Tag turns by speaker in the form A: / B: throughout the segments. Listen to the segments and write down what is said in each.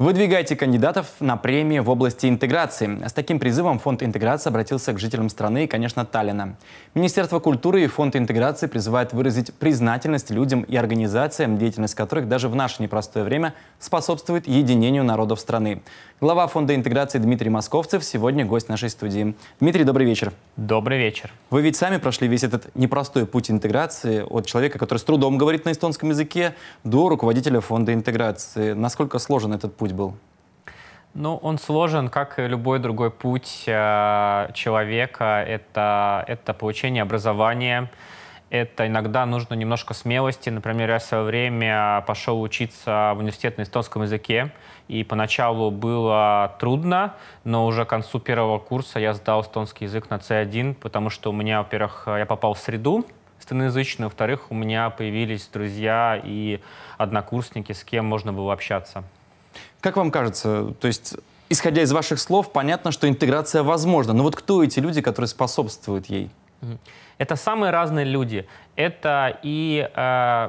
A: Выдвигайте кандидатов на премии в области интеграции. С таким призывом Фонд интеграции обратился к жителям страны и, конечно, Таллина. Министерство культуры и Фонд интеграции призывают выразить признательность людям и организациям, деятельность которых даже в наше непростое время способствует единению народов страны. Глава Фонда интеграции Дмитрий Московцев сегодня гость нашей студии. Дмитрий, добрый вечер. Добрый вечер. Вы ведь сами прошли весь этот непростой путь интеграции от человека, который с трудом говорит на эстонском языке, до руководителя Фонда интеграции. Насколько сложен этот путь? путь был?
B: Ну, он сложен, как и любой другой путь э, человека. Это, это получение образования, это иногда нужно немножко смелости. Например, я в свое время пошел учиться в университет на эстонском языке, и поначалу было трудно, но уже к концу первого курса я сдал эстонский язык на C1, потому что у меня, во-первых, я попал в среду эстоноязычную, во-вторых, у меня появились друзья и однокурсники, с кем можно было общаться.
A: Как вам кажется, то есть исходя из ваших слов, понятно, что интеграция возможна. Но вот кто эти люди, которые способствуют ей?
B: Это самые разные люди. Это и э,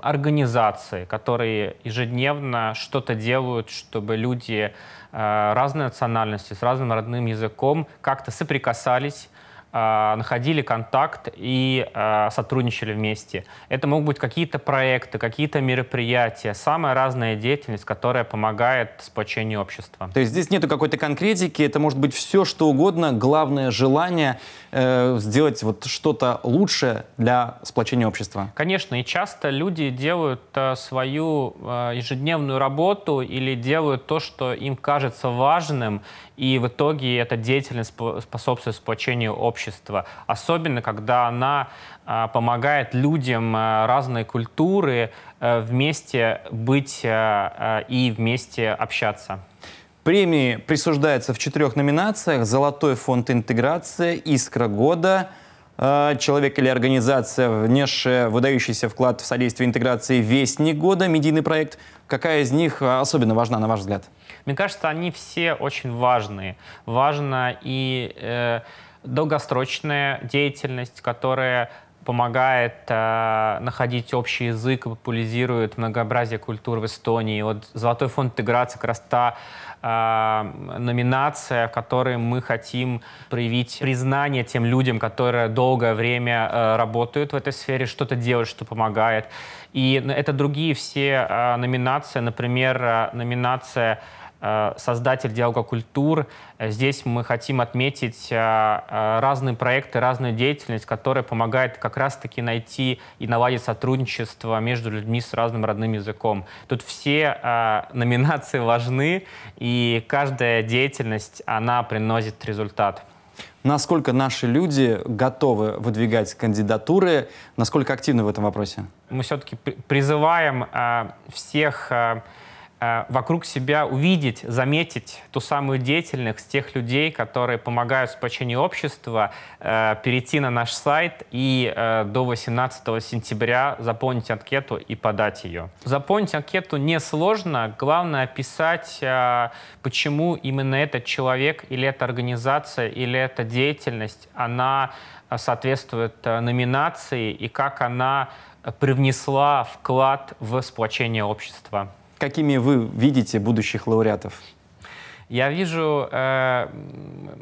B: организации, которые ежедневно что-то делают, чтобы люди э, разной национальности, с разным родным языком как-то соприкасались, Э, находили контакт и э, сотрудничали вместе. Это могут быть какие-то проекты, какие-то мероприятия, самая разная деятельность, которая помогает сплочению общества. То
A: есть здесь нету какой-то конкретики, это может быть все, что угодно, главное желание — Э, сделать вот что-то лучшее для сплочения общества.
B: Конечно, и часто люди делают э, свою э, ежедневную работу или делают то, что им кажется важным, и в итоге эта деятельность способствует сплочению общества. Особенно, когда она помогает людям э, разной культуры вместе быть и вместе общаться.
A: Премии присуждаются в четырех номинациях. Золотой фонд интеграции, Искра года, э, человек или организация, внесшая выдающийся вклад в содействие интеграции «Вестник года», медийный проект. Какая из них э, особенно важна, на ваш взгляд?
B: Мне кажется, они все очень важные. Важна и э, долгосрочная деятельность, которая помогает э, находить общий язык популяризирует многообразие культур в Эстонии. вот Золотой фонд интеграции как раз та э, номинация, в которой мы хотим проявить признание тем людям, которые долгое время э, работают в этой сфере, что-то делают, что помогает. И э, это другие все э, номинации, например, э, номинация Э, создатель диалога культур. Э, здесь мы хотим отметить э, разные проекты, разную деятельность, которая помогает как раз-таки найти и наладить сотрудничество между людьми с разным родным языком. Тут все номинации важны, и каждая деятельность, она приносит результат
A: насколько наши люди готовы выдвигать кандидатуры, насколько активны в этом вопросе?
B: Мы все-таки призываем всех Э, вокруг себя увидеть, заметить ту самую деятельность тех людей, которые помогают спасению общества, э, перейти на наш сайт и э, до 18 сентября заполнить анкету и подать ее. Заполнить анкету несложно, главное описать, почему именно этот человек или эта организация или эта деятельность, она соответствует номинации и как она привнесла вклад в сплочение общества
A: какими вы видите будущих лауреатов?
B: Я вижу э,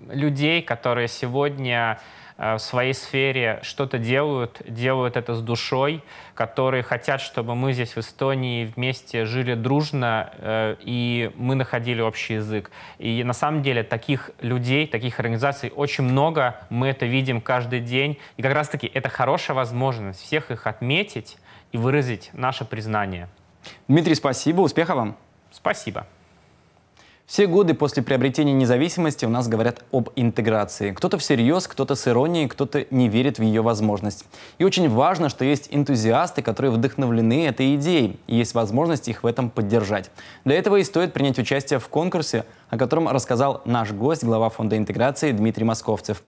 B: людей, которые сегодня э, в своей сфере что-то делают, делают это с душой, которые хотят, чтобы мы здесь в Эстонии вместе жили дружно, э, и мы находили общий язык. И на самом деле таких людей, таких организаций очень много, мы это видим каждый день. И как раз-таки это хорошая возможность всех их отметить и выразить наше признание.
A: Дмитрий, спасибо, успехов вам. Спасибо. Все годы после приобретения независимости у нас говорят об интеграции. Кто-то всерьез, кто-то с иронией, кто-то не верит в ее возможность. И очень важно, что есть энтузиасты, которые вдохновлены этой идеей, и есть возможность их в этом поддержать. Для этого и стоит принять участие в конкурсе, о котором рассказал наш гость, глава Фонда интеграции Дмитрий Московцев.